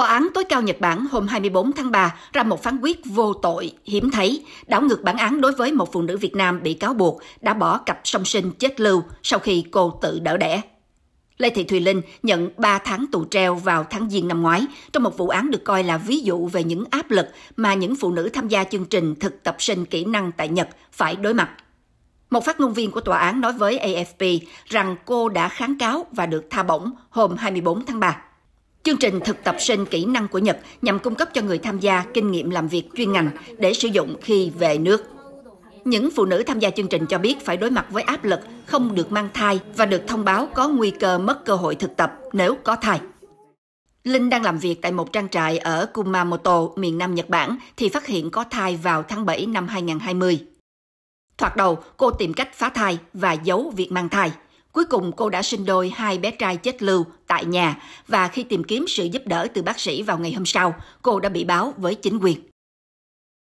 Tòa án tối cao Nhật Bản hôm 24 tháng 3 ra một phán quyết vô tội, hiếm thấy, đảo ngược bản án đối với một phụ nữ Việt Nam bị cáo buộc đã bỏ cặp song sinh chết lưu sau khi cô tự đỡ đẻ. Lê Thị Thùy Linh nhận 3 tháng tù treo vào tháng Giêng năm ngoái trong một vụ án được coi là ví dụ về những áp lực mà những phụ nữ tham gia chương trình thực tập sinh kỹ năng tại Nhật phải đối mặt. Một phát ngôn viên của tòa án nói với AFP rằng cô đã kháng cáo và được tha bổng hôm 24 tháng 3. Chương trình thực tập sinh kỹ năng của Nhật nhằm cung cấp cho người tham gia kinh nghiệm làm việc chuyên ngành để sử dụng khi về nước. Những phụ nữ tham gia chương trình cho biết phải đối mặt với áp lực không được mang thai và được thông báo có nguy cơ mất cơ hội thực tập nếu có thai. Linh đang làm việc tại một trang trại ở Kumamoto, miền Nam Nhật Bản thì phát hiện có thai vào tháng 7 năm 2020. Thoạt đầu, cô tìm cách phá thai và giấu việc mang thai – Cuối cùng cô đã sinh đôi hai bé trai chết lưu tại nhà và khi tìm kiếm sự giúp đỡ từ bác sĩ vào ngày hôm sau, cô đã bị báo với chính quyền.